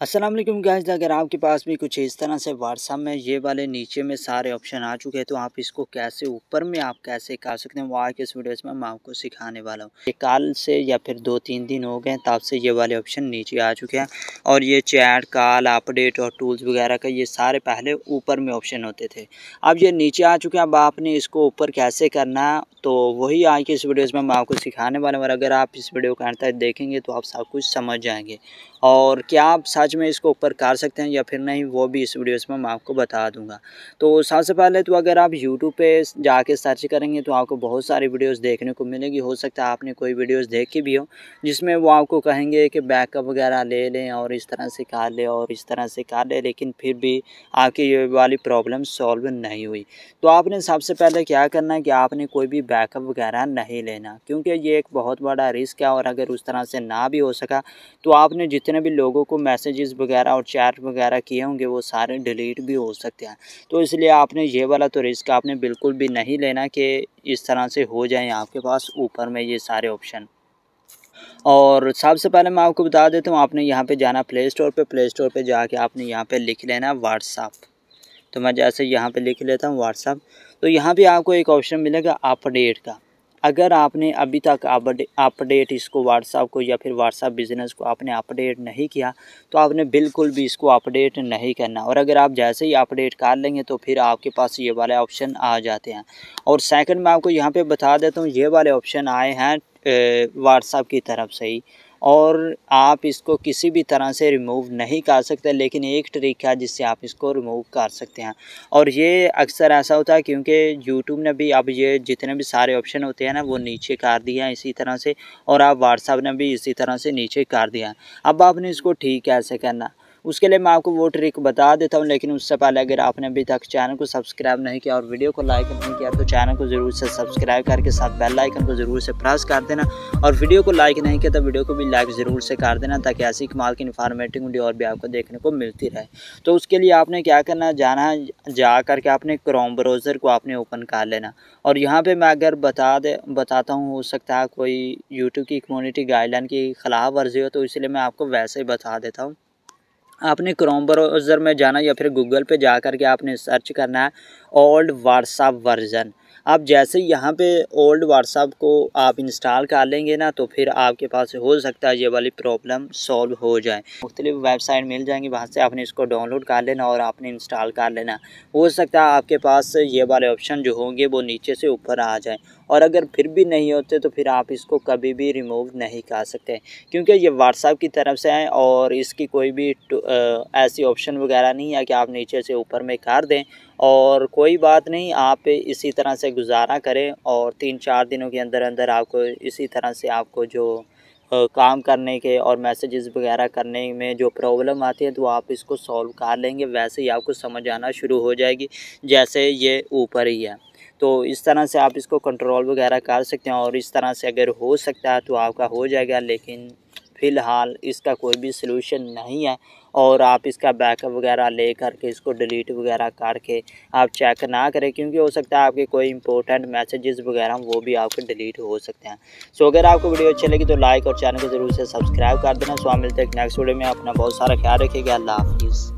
Aslam guys अगर आपके पास भी कुछ इस तरह से व्हाट्सअप में ये वाले नीचे में सारे ऑप्शन आ चुके हैं तो आप इसको कैसे ऊपर में आप कैसे कर सकते हैं वो आज के इस वीडियोस में मैं आपको सिखाने वाला हूँ ये कल से या फिर दो तीन दिन हो गए तब से ये वाले ऑप्शन नीचे आ चुके हैं और ये चैट कॉल अपडेट और टूल्स वगैरह का ये सारे पहले ऊपर में ऑप्शन होते थे अब ये नीचे आ चुके हैं अब आपने इसको ऊपर कैसे करना तो वही आज के इस वीडियोज़ में मैं आपको सिखाने वाला हूँ और अगर आप इस वीडियो का अंत देखेंगे तो आप सब कुछ समझ जाएँगे और क्या आप आज में इसको ऊपर कर सकते हैं या फिर नहीं वो भी इस वीडियोस में मैं आपको बता दूंगा तो सबसे पहले तो अगर आप यूट्यूब पे जाके सर्च करेंगे तो आपको बहुत सारी वीडियोस देखने को मिलेगी हो सकता है आपने कोई वीडियोस देखी भी हो जिसमें वो आपको कहेंगे कि बैकअप वगैरह ले लें और इस तरह से कर लें और इस तरह से कर लें लेकिन फिर भी आपकी ये वाली प्रॉब्लम सॉल्व नहीं हुई तो आपने सबसे पहले क्या करना है कि आपने कोई भी बैकअप वगैरह नहीं लेना क्योंकि ये एक बहुत बड़ा रिस्क है और अगर उस तरह से ना भी हो सका तो आपने जितने भी लोगों को मैसेज मैसेजेस वगैरह और चैट वगैरह किए होंगे वो सारे डिलीट भी हो सकते हैं तो इसलिए आपने ये वाला तो रिस्क आपने बिल्कुल भी नहीं लेना कि इस तरह से हो जाए आपके पास ऊपर में ये सारे ऑप्शन और सबसे पहले मैं आपको बता देता हूँ आपने यहाँ पे जाना प्ले स्टोर पर प्ले स्टोर पर जाके आपने यहाँ पे लिख लेना व्हाट्सअप तो मैं जैसे यहाँ पे लिख लेता हूँ व्हाट्सअप तो यहाँ पे आपको एक ऑप्शन मिलेगा अपडेट का अगर आपने अभी तक अपडेट इसको व्हाट्सअप को या फिर व्हाट्सअप बिज़नेस को आपने अपडेट नहीं किया तो आपने बिल्कुल भी इसको अपडेट नहीं करना और अगर आप जैसे ही अपडेट कर लेंगे तो फिर आपके पास ये वाले ऑप्शन आ जाते हैं और सेकंड मैं आपको यहाँ पे बता देता हूँ ये वाले ऑप्शन आए हैं व्हाट्सअप की तरफ से ही और आप इसको किसी भी तरह से रिमूव नहीं कर सकते लेकिन एक तरीका जिससे आप इसको रिमूव कर सकते हैं और ये अक्सर ऐसा होता है क्योंकि यूट्यूब ने भी अब ये जितने भी सारे ऑप्शन होते हैं ना वो नीचे कर दिया है इसी तरह से और आप व्हाट्सअप ने भी इसी तरह से नीचे कर दिया है अब आपने इसको ठीक कैसे करना उसके लिए मैं आपको वो ट्रिक बता देता हूँ लेकिन उससे पहले अगर आपने अभी तक चैनल को सब्सक्राइब नहीं किया और वीडियो को लाइक नहीं किया तो चैनल को ज़रूर से सब्सक्राइब करके साथ बेल आइकन को ज़रूर से प्रेस कर देना और वीडियो को लाइक नहीं किया तो वीडियो को भी लाइक ज़रूर से कर देना ताकि ऐसी कमाल की इन्फॉर्मेटिव वीडियो और भी आपको देखने को मिलती रहे तो उसके लिए आपने क्या करना जाना जा करके आपने क्रोम ब्राउज़र को आपने ओपन कर लेना और यहाँ पर मैं अगर बता दे बताता हूँ हो सकता है कोई यूट्यूब की कम्यूनिटी गाइडलाइन की खिलाफ वर्जी हो तो इसलिए मैं आपको वैसे ही बता देता हूँ आपने क्रोम ब्राउज़र में जाना या फिर गूगल पे जा कर के आपने सर्च करना है ओल्ड व्हाट्सअप वर्ज़न आप जैसे यहाँ पे ओल्ड व्हाट्सअप को आप इंस्टॉल कर लेंगे ना तो फिर आपके पास हो सकता है ये वाली प्रॉब्लम सॉल्व हो जाए मुख्तलिफ वेबसाइट मिल जाएंगी वहाँ से आपने इसको डाउनलोड कर लेना और आपने इंस्टॉल कर लेना हो सकता है आपके पास ये वाले ऑप्शन जो होंगे वो नीचे से ऊपर आ जाए और अगर फिर भी नहीं होते तो फिर आप इसको कभी भी रिमूव नहीं कर सकते क्योंकि ये व्हाट्सअप की तरफ से हैं और इसकी कोई भी ऐसी ऑप्शन वगैरह नहीं है कि आप नीचे से ऊपर में कर दें और कोई बात नहीं आप इसी तरह से गुजारा करें और तीन चार दिनों के अंदर अंदर आपको इसी तरह से आपको जो काम करने के और मैसेजेस वगैरह करने में जो प्रॉब्लम आती है तो आप इसको सॉल्व कर लेंगे वैसे ही आपको समझ आना शुरू हो जाएगी जैसे ये ऊपर ही है तो इस तरह से आप इसको कंट्रोल वगैरह कर सकते हैं और इस तरह से अगर हो सकता है तो आपका हो जाएगा लेकिन फ़िलहाल इसका कोई भी सलूशन नहीं है और आप इसका बैकअप वगैरह ले करके इसको डिलीट वगैरह करके आप चेक ना करें क्योंकि हो सकता है आपके कोई इंपॉर्टेंट मैसेजेस वगैरह वो भी आपके डिलीट हो सकते हैं सो अगर आपको वीडियो अच्छी लगी तो लाइक और चैनल को ज़रूर से सब्सक्राइब कर देना स्वामी तक नेक्स्ट वीडियो में अपना बहुत सारा ख्याल रखिएगा अल्लाह हाफिज़